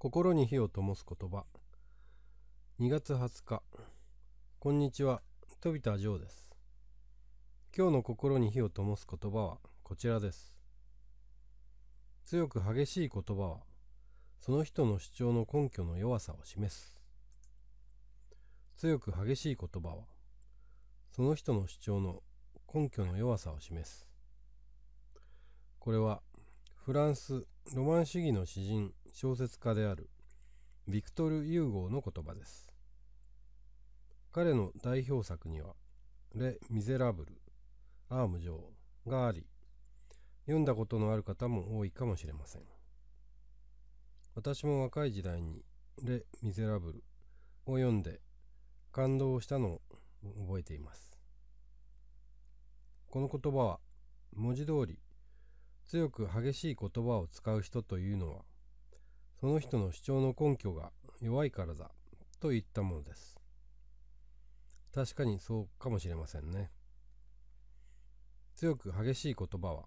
心に火を灯す言葉2月20日こんにちは飛田ジョーです今日の心に火を灯す言葉はこちらです強く激しい言葉はその人の主張の根拠の弱さを示す強く激しい言葉はその人の主張の根拠の弱さを示すこれはフランスロマン主義の詩人小説家であるヴィクトル・ユーゴーの言葉です。彼の代表作には、レ・ミゼラブル、アーム・ジョーがあり、読んだことのある方も多いかもしれません。私も若い時代に、レ・ミゼラブルを読んで感動したのを覚えています。この言葉は、文字通り、強く激しい言葉を使う人というのはその人の主張の根拠が弱いからだといったものです。確かにそうかもしれませんね。強く激しい言葉は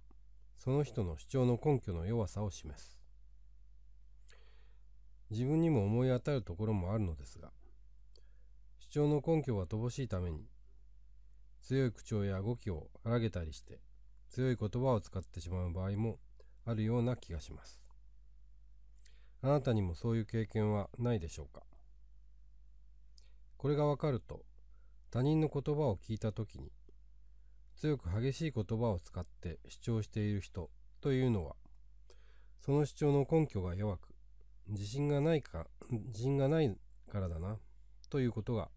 その人の主張の根拠の弱さを示す。自分にも思い当たるところもあるのですが、主張の根拠は乏しいために、強い口調や動きを荒げたりして、強い言葉を使ってしまう場合もあるような気がします。あなたにもそういう経験はないでしょうかこれがわかると他人の言葉を聞いた時に強く激しい言葉を使って主張している人というのはその主張の根拠が弱く自信がないか自信がないからだなということが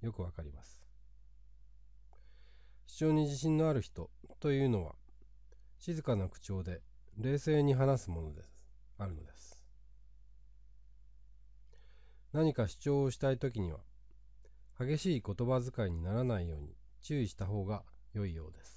よくわかります主張に自信のある人というのは静かな口調で冷静に話すものですあるのです何か主張をしたい時には激しい言葉遣いにならないように注意した方が良いようです